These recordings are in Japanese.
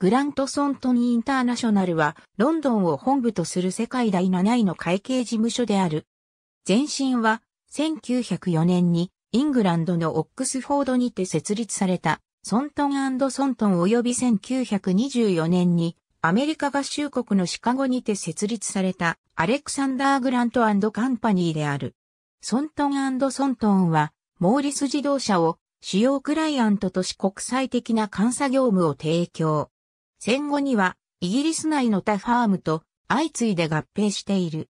グラント・ソントニー・インターナショナルは、ロンドンを本部とする世界第7位の会計事務所である。前身は、1904年に、イングランドのオックスフォードにて設立された、ソントンソントン及び1924年に、アメリカ合衆国のシカゴにて設立されたアレクサンダー・グラントカンパニーである。ソントンソントンは、モーリス自動車を主要クライアントとし国際的な監査業務を提供。戦後にはイギリス内の他ファームと相次いで合併している。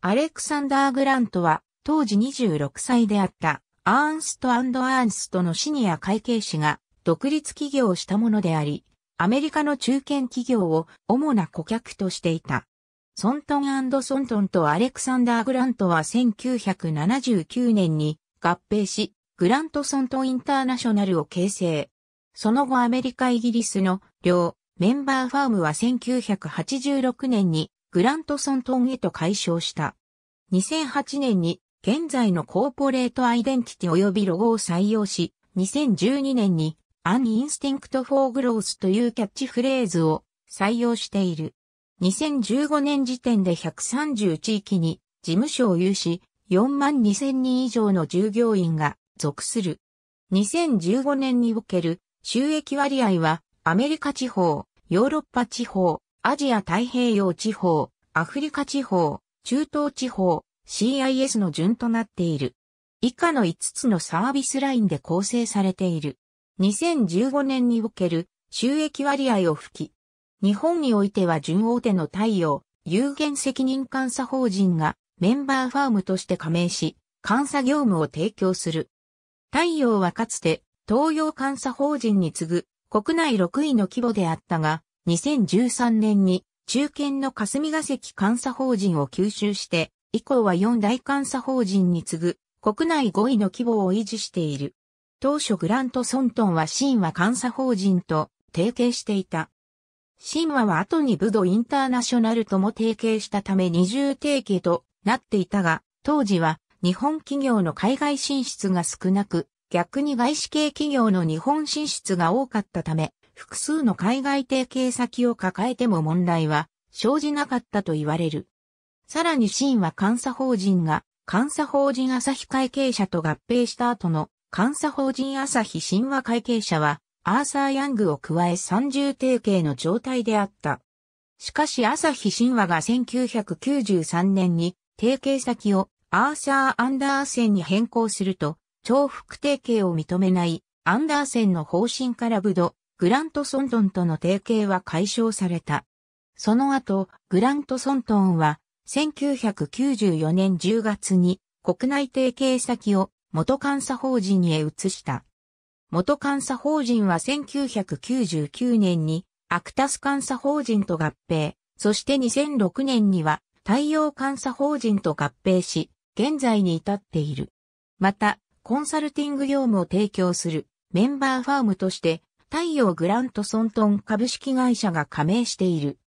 アレクサンダー・グラントは当時26歳であったアーンスト・アンド・アーンストのシニア会計士が独立企業をしたものであり、アメリカの中堅企業を主な顧客としていた。ソントンソントンとアレクサンダー・グラントは1979年に合併し、グラントソントンインターナショナルを形成。その後アメリカイギリスの両メンバーファームは1986年にグラントソントンへと解消した。2008年に現在のコーポレートアイデンティティ及びロゴを採用し、2012年にアンインスティンクトフォーグロースというキャッチフレーズを採用している。2015年時点で130地域に事務所を有し、4万2000人以上の従業員が属する。2015年における収益割合はアメリカ地方、ヨーロッパ地方、アジア太平洋地方、アフリカ地方、中東地方、CIS の順となっている。以下の5つのサービスラインで構成されている。2015年における収益割合を吹き、日本においては準大手の太陽、有限責任監査法人がメンバーファームとして加盟し、監査業務を提供する。太陽はかつて東洋監査法人に次ぐ国内6位の規模であったが、2013年に中堅の霞ヶ関監査法人を吸収して、以降は4大監査法人に次ぐ国内5位の規模を維持している。当初グラント・ソントンは神話監査法人と提携していた。神話は後に武道インターナショナルとも提携したため二重提携となっていたが、当時は日本企業の海外進出が少なく、逆に外資系企業の日本進出が多かったため、複数の海外提携先を抱えても問題は生じなかったと言われる。さらに神話は監査法人が、監査法人朝日会計社と合併した後の監査法人朝日神話会計社は、アーサー・ヤングを加え三重提携の状態であった。しかし朝日神話が1993年に提携先をアーサー・アンダーセンに変更すると、重複提携を認めないアンダーセンの方針からブド、グラント・ソントンとの提携は解消された。その後、グラント・ソントンは1994年10月に国内提携先を元監査法人へ移した。元監査法人は1999年にアクタス監査法人と合併、そして2006年には太陽監査法人と合併し、現在に至っている。また、コンサルティング業務を提供するメンバーファームとして、太陽グラントソントン株式会社が加盟している。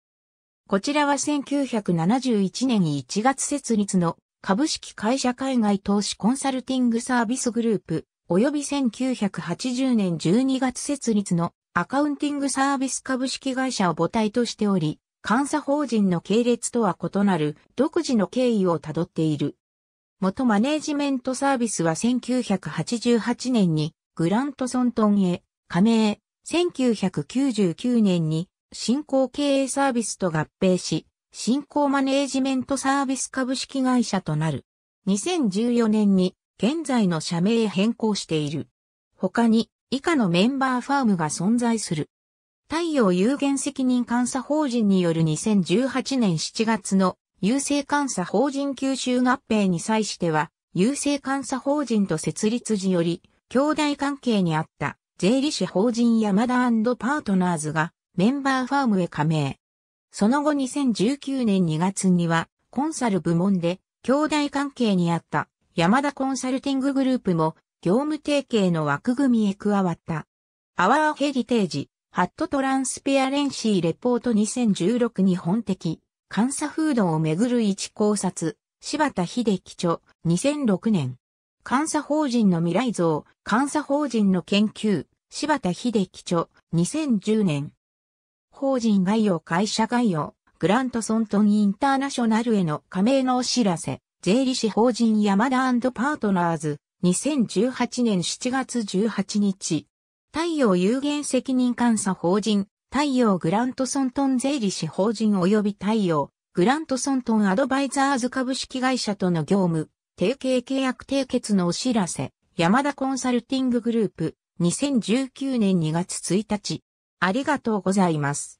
こちらは1971年1月設立の株式会社海外投資コンサルティングサービスグループ、及び1980年12月設立のアカウンティングサービス株式会社を母体としており、監査法人の系列とは異なる独自の経緯をたどっている。元マネージメントサービスは1988年にグラントソントンへ加盟、1999年に新興経営サービスと合併し、新興マネージメントサービス株式会社となる。2014年に現在の社名へ変更している。他に以下のメンバーファームが存在する。太陽有限責任監査法人による2018年7月の郵政監査法人九州合併に際しては、郵政監査法人と設立時より、兄弟関係にあった税理士法人山田パートナーズがメンバーファームへ加盟。その後2019年2月には、コンサル部門で、兄弟関係にあった山田コンサルティンググループも、業務提携の枠組みへ加わった。アワーヘリテージ、ハットトランスペアレンシーレポート2016に本的。監査風土をめぐる一考察、柴田秀樹著、2006年。監査法人の未来像、監査法人の研究、柴田秀樹著、2010年。法人概要会社概要、グラントソントンインターナショナルへの加盟のお知らせ、税理士法人山田パートナーズ、2018年7月18日。太陽有限責任監査法人太陽グラントソントン税理士法人及び太陽グラントソントンアドバイザーズ株式会社との業務、提携契約締結のお知らせ、山田コンサルティンググループ、2019年2月1日。ありがとうございます。